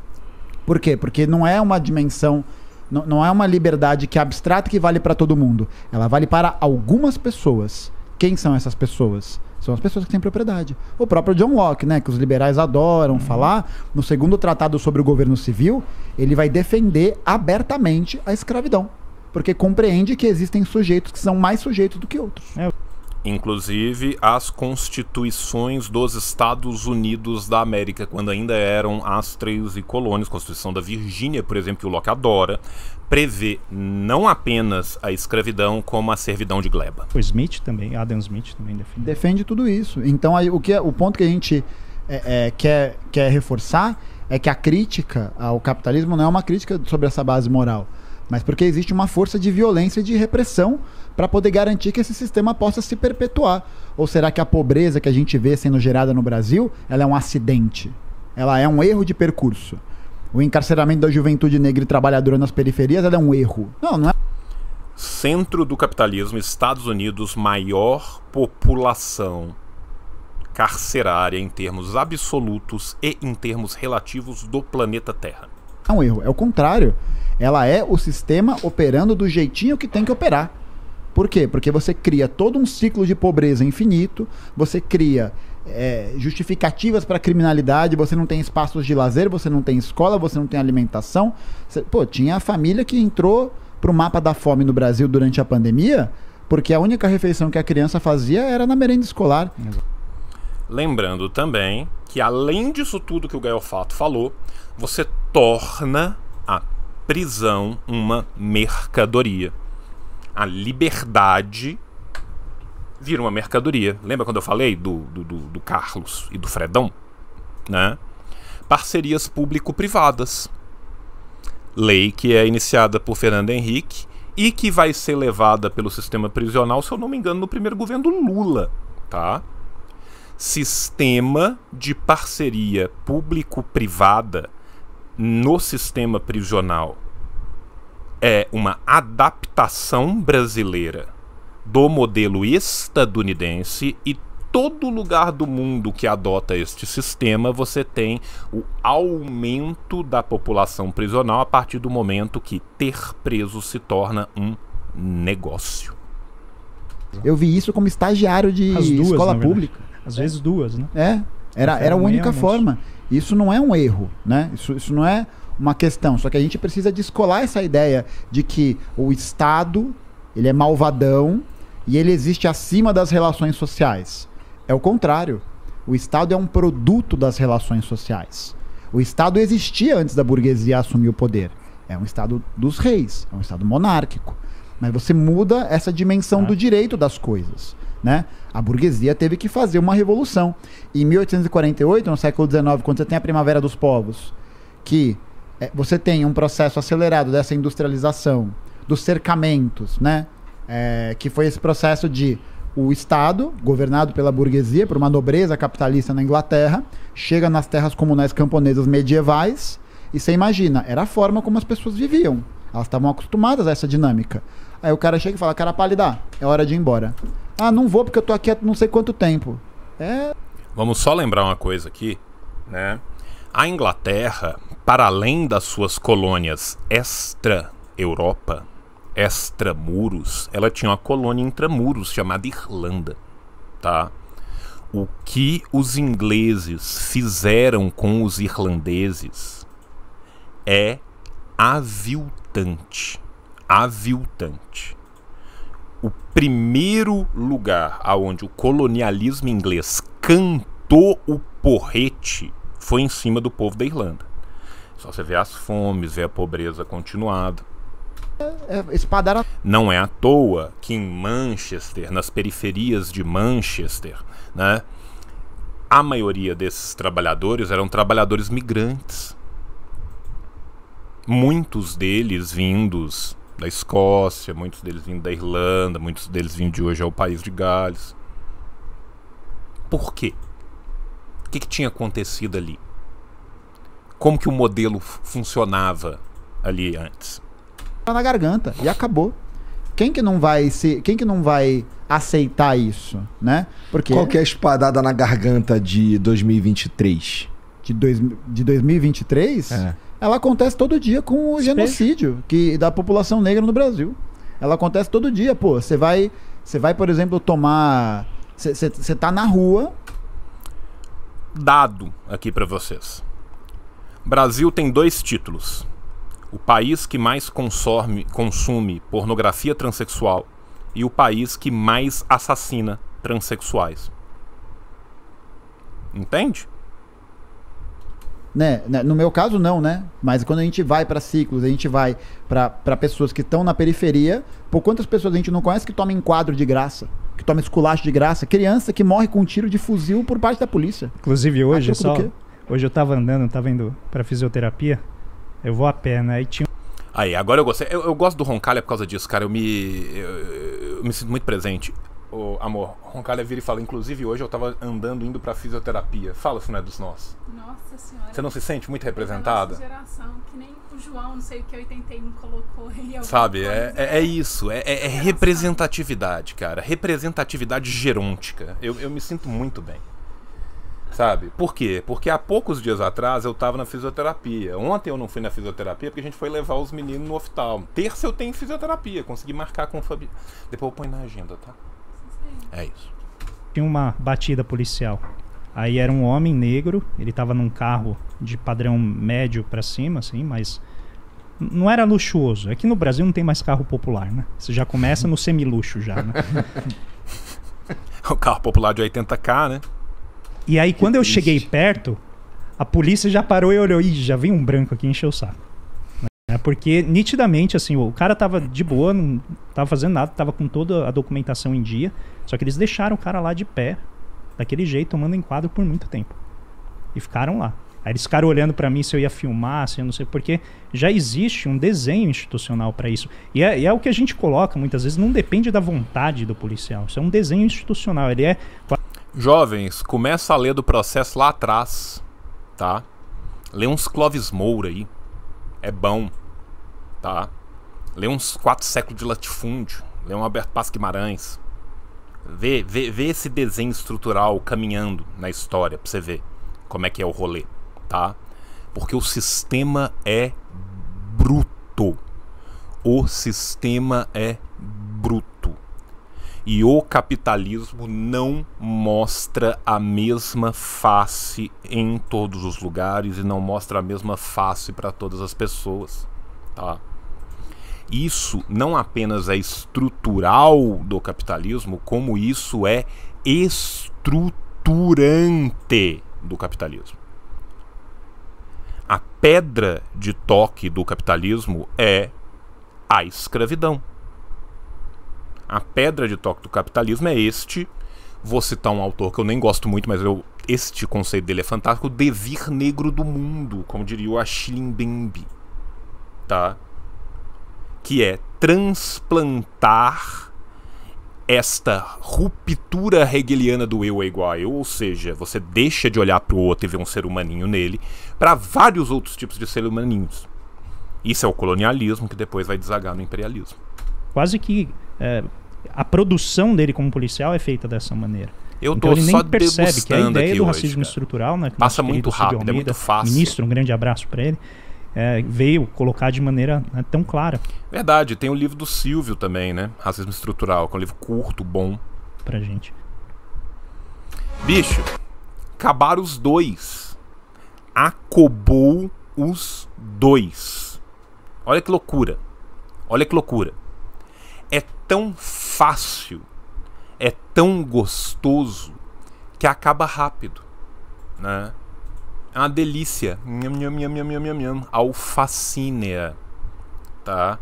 Speaker 2: Por quê? Porque não é uma dimensão, não, não é uma liberdade que é abstrata que vale para todo mundo. Ela vale para algumas pessoas. Quem são essas pessoas? São as pessoas que têm propriedade. O próprio John Locke, né, que os liberais adoram uhum. falar, no segundo tratado sobre o governo civil, ele vai defender abertamente a escravidão porque compreende que existem sujeitos que são mais sujeitos do que outros. É,
Speaker 1: inclusive as constituições dos Estados Unidos da América, quando ainda eram astreios e colônias, a Constituição da Virgínia, por exemplo, que o Locke adora, prevê não apenas a escravidão, como a servidão de gleba.
Speaker 2: O Smith também, Adam Smith também defende. Defende tudo isso. Então, aí, o, que, é, o ponto que a gente é, é, quer, quer reforçar é que a crítica ao capitalismo não é uma crítica sobre essa base moral, mas porque existe uma força de violência e de repressão para poder garantir que esse sistema possa se perpetuar? Ou será que a pobreza que a gente vê sendo gerada no Brasil, ela é um acidente? Ela é um erro de percurso? O encarceramento da juventude negra e trabalhadora nas periferias, ela é um erro? Não, não é.
Speaker 1: Centro do capitalismo, Estados Unidos, maior população carcerária em termos absolutos e em termos relativos do planeta Terra.
Speaker 2: É um erro, é o contrário. Ela é o sistema operando do jeitinho que tem que operar. Por quê? Porque você cria todo um ciclo de pobreza infinito, você cria é, justificativas para criminalidade, você não tem espaços de lazer, você não tem escola, você não tem alimentação. Você, pô, tinha a família que entrou para o mapa da fome no Brasil durante a pandemia, porque a única refeição que a criança fazia era na merenda escolar.
Speaker 1: Lembrando também que, além disso tudo que o Fato falou, você torna a prisão uma mercadoria a liberdade vira uma mercadoria. Lembra quando eu falei do, do, do Carlos e do Fredão? Né? Parcerias público-privadas. Lei que é iniciada por Fernando Henrique e que vai ser levada pelo sistema prisional, se eu não me engano, no primeiro governo do Lula. Tá? Sistema de parceria público-privada no sistema prisional é uma adaptação brasileira do modelo estadunidense e todo lugar do mundo que adota este sistema, você tem o aumento da população prisional a partir do momento que ter preso se torna um negócio.
Speaker 2: Eu vi isso como estagiário de duas, escola pública. Às é. vezes duas, né? É, era, era a única forma. Isso não é um erro, né? Isso, isso não é uma questão. Só que a gente precisa descolar essa ideia de que o Estado ele é malvadão e ele existe acima das relações sociais. É o contrário. O Estado é um produto das relações sociais. O Estado existia antes da burguesia assumir o poder. É um Estado dos reis, é um Estado monárquico. Mas você muda essa dimensão é. do direito das coisas. Né? A burguesia teve que fazer uma revolução. Em 1848, no século XIX, quando você tem a Primavera dos Povos, que é, você tem um processo acelerado dessa industrialização, dos cercamentos, né? É, que foi esse processo de o Estado, governado pela burguesia, por uma nobreza capitalista na Inglaterra, chega nas terras comunais camponesas medievais e você imagina, era a forma como as pessoas viviam. Elas estavam acostumadas a essa dinâmica. Aí o cara chega e fala, cara, palidar, é hora de ir embora. Ah, não vou porque eu tô aqui há não sei quanto tempo. É...
Speaker 1: Vamos só lembrar uma coisa aqui, né? A Inglaterra, para além das suas colônias extra-Europa, extramuros, ela tinha uma colônia intramuros chamada Irlanda, tá? O que os ingleses fizeram com os irlandeses é aviltante, aviltante. O primeiro lugar aonde o colonialismo inglês cantou o porrete foi em cima do povo da Irlanda. Só você vê as fomes, vê a pobreza continuada.
Speaker 2: É, é, espadara...
Speaker 1: Não é à toa que em Manchester, nas periferias de Manchester, né, a maioria desses trabalhadores eram trabalhadores migrantes. Muitos deles vindos da Escócia, muitos deles vindos da Irlanda, muitos deles vindo de hoje ao país de Gales. Por quê? O que, que tinha acontecido ali? Como que o modelo funcionava ali antes?
Speaker 2: Na garganta e acabou. Quem que não vai se, quem que não vai aceitar isso, né? Porque qual que é a espadada na garganta de 2023? De, dois, de 2023? É. Ela acontece todo dia com o genocídio que da população negra no Brasil. Ela acontece todo dia, pô. Você vai, você vai, por exemplo, tomar, você tá na rua,
Speaker 1: dado aqui para vocês. Brasil tem dois títulos. O país que mais consome, consume pornografia transexual e o país que mais assassina transexuais. Entende?
Speaker 2: Né? né no meu caso, não, né? Mas quando a gente vai para ciclos, a gente vai para pessoas que estão na periferia, por quantas pessoas a gente não conhece que tomam quadro de graça? que toma esculacho de graça, criança que morre com um tiro de fuzil por parte da polícia. Inclusive tá hoje, só,
Speaker 3: hoje eu tava andando, tava indo para fisioterapia, eu vou a pé, né? Aí tinha
Speaker 1: Aí, agora eu gostei. Eu, eu gosto do Roncalha por causa disso, cara. Eu me, eu, eu me sinto muito presente o amor, Roncalha vira e fala, inclusive hoje eu tava andando indo pra fisioterapia. Fala se não é dos nossos
Speaker 2: Nossa senhora. Você não se sente muito representada? Nossa geração, que nem o João, não sei o que,
Speaker 3: 81 colocou aí. Sabe, é,
Speaker 1: é, é, isso. É, é, é representatividade, cara. Representatividade gerôntica. Eu, eu me sinto muito bem. Sabe? Por quê? Porque há poucos dias atrás eu tava na fisioterapia. Ontem eu não fui na fisioterapia porque a gente foi levar os meninos no hospital. Terça eu tenho fisioterapia, consegui marcar com o Fabi. Depois eu ponho na agenda, tá? É isso.
Speaker 3: Tinha uma batida policial. Aí era um homem negro, ele estava num carro de padrão médio para cima, assim, mas não era luxuoso. aqui no Brasil não tem mais carro popular, né? Você já começa no semiluxo já, né?
Speaker 1: <laughs> o carro popular de 80k, né?
Speaker 3: E aí que quando triste. eu cheguei perto, a polícia já parou e olhou, ih, já vi um branco aqui encheu o saco. Né? Porque nitidamente, assim, o cara tava de boa, não tava fazendo nada, tava com toda a documentação em dia. Só que eles deixaram o cara lá de pé, daquele jeito, tomando enquadro por muito tempo. E ficaram lá. Aí eles ficaram olhando para mim se eu ia filmar, se eu não sei, porque já existe um desenho institucional para isso. E é, é, o que a gente coloca muitas vezes, não depende da vontade do policial. Isso é um desenho institucional. Ele é.
Speaker 1: Jovens, começa a ler do processo lá atrás, tá? Lê uns Clovis Moura aí. É bom tá? Lê uns quatro séculos de latifúndio, lê um Alberto Paz Guimarães. Vê, vê, vê esse desenho estrutural caminhando na história pra você ver como é que é o rolê, tá? Porque o sistema é bruto. O sistema é bruto. E o capitalismo não mostra a mesma face em todos os lugares e não mostra a mesma face para todas as pessoas, tá? Isso não apenas é estrutural do capitalismo, como isso é estruturante do capitalismo. A pedra de toque do capitalismo é a escravidão. A pedra de toque do capitalismo é este. Vou citar um autor que eu nem gosto muito, mas eu, este conceito dele é fantástico: o devir negro do mundo, como diria o Achille Mbembe. Tá? que é transplantar esta ruptura hegeliana do eu é igual a eu, ou seja, você deixa de olhar para o outro e ver um ser humaninho nele, para vários outros tipos de seres humaninhos. Isso é o colonialismo que depois vai desagar no imperialismo.
Speaker 3: Quase que é, a produção dele como policial é feita dessa maneira. Eu então tô só nem percebe que é a ideia do racismo hoje, estrutural, né, passa muito rápido, é Almeida, é muito fácil. Ministro, um grande abraço para ele é, veio colocar de maneira né, tão clara.
Speaker 1: Verdade, tem o livro do Silvio também, né? Racismo Estrutural, que é um livro curto, bom. Pra gente. Bicho, acabaram os dois. Acabou os dois. Olha que loucura. Olha que loucura. É tão fácil, é tão gostoso que acaba rápido, né? É uma delícia. Nham, nham, nham, nham, nham, nham. Alfacinea. Tá?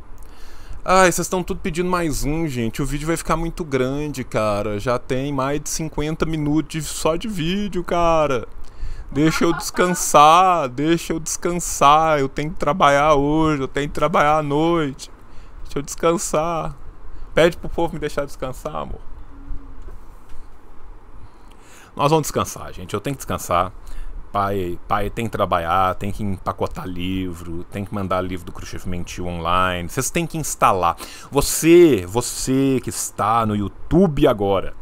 Speaker 1: Ai, vocês estão tudo pedindo mais um, gente. O vídeo vai ficar muito grande, cara. Já tem mais de 50 minutos de, só de vídeo, cara. Deixa eu descansar, deixa eu descansar. Eu tenho que trabalhar hoje, eu tenho que trabalhar à noite. Deixa eu descansar. Pede pro povo me deixar descansar, amor. Nós vamos descansar, gente. Eu tenho que descansar pai, pai tem que trabalhar, tem que empacotar livro, tem que mandar livro do Khrushchev Mentiu online, vocês têm que instalar. Você, você que está no YouTube agora,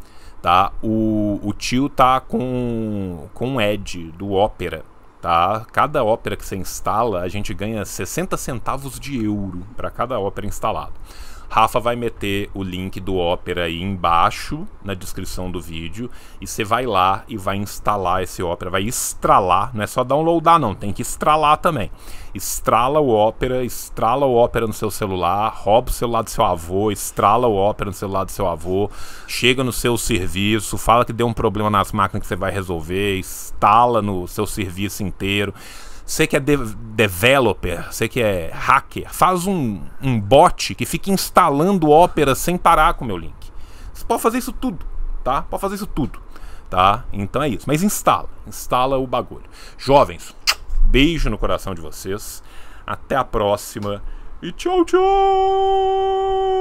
Speaker 1: tá? O, o tio tá com, com o Ed do Ópera, tá? Cada ópera que você instala, a gente ganha 60 centavos de euro para cada ópera instalada. Rafa vai meter o link do Opera aí embaixo na descrição do vídeo e você vai lá e vai instalar esse Opera, vai estralar, não é só downloadar não, tem que estralar também. Estrala o Opera, estrala o Opera no seu celular, rouba o celular do seu avô, estrala o Opera no celular do seu avô, chega no seu serviço, fala que deu um problema nas máquinas que você vai resolver, instala no seu serviço inteiro. Você que é de developer, você que é hacker, faz um, um bot que fique instalando Opera sem parar com o meu link. Você pode fazer isso tudo, tá? Pode fazer isso tudo, tá? Então é isso. Mas instala, instala o bagulho. Jovens, beijo no coração de vocês. Até a próxima e tchau, tchau!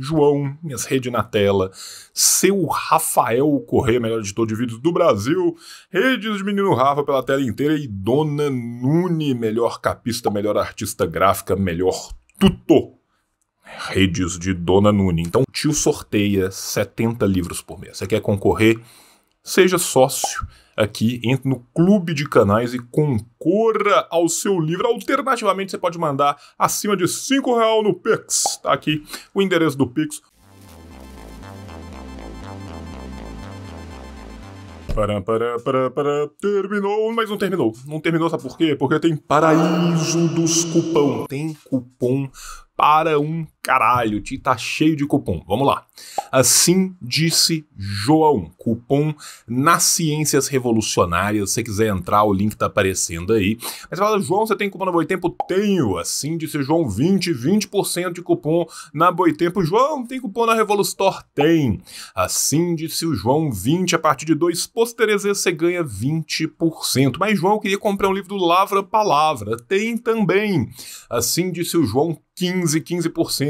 Speaker 1: João, minhas redes na tela, seu Rafael Correia, melhor editor de vídeos do Brasil, redes de menino Rafa pela tela inteira e Dona Nune, melhor capista, melhor artista gráfica, melhor tutor redes de Dona Nune. Então, tio sorteia 70 livros por mês. Você quer concorrer? Seja sócio aqui, entre no clube de canais e concorra ao seu livro. Alternativamente, você pode mandar acima de R$ real no Pix. Tá aqui o endereço do Pix. para para para para Terminou, mas não terminou. Não terminou, sabe por quê? Porque tem paraíso dos cupom. Tem cupom para um caralho, te tá cheio de cupom. Vamos lá. Assim disse João, cupom nas ciências revolucionárias. Se você quiser entrar, o link tá aparecendo aí. Mas você fala, João, você tem cupom na Boitempo? Tenho. Assim disse João, 20, 20% de cupom na Boitempo. João, tem cupom na Revolustor? Tem. Assim disse o João, 20 a partir de dois pôsteres você ganha 20%. Mas João eu queria comprar um livro do Lavra Palavra. Tem também. Assim disse o João, 15, 15%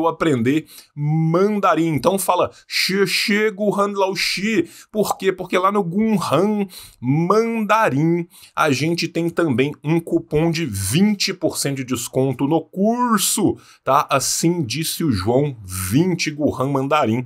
Speaker 1: eu aprender mandarim. Então fala chego han lao xi Por quê? Porque lá no Gunhan Mandarim a gente tem também um cupom de 20% de desconto no curso, tá? Assim disse o João, 20 Gunhan Mandarim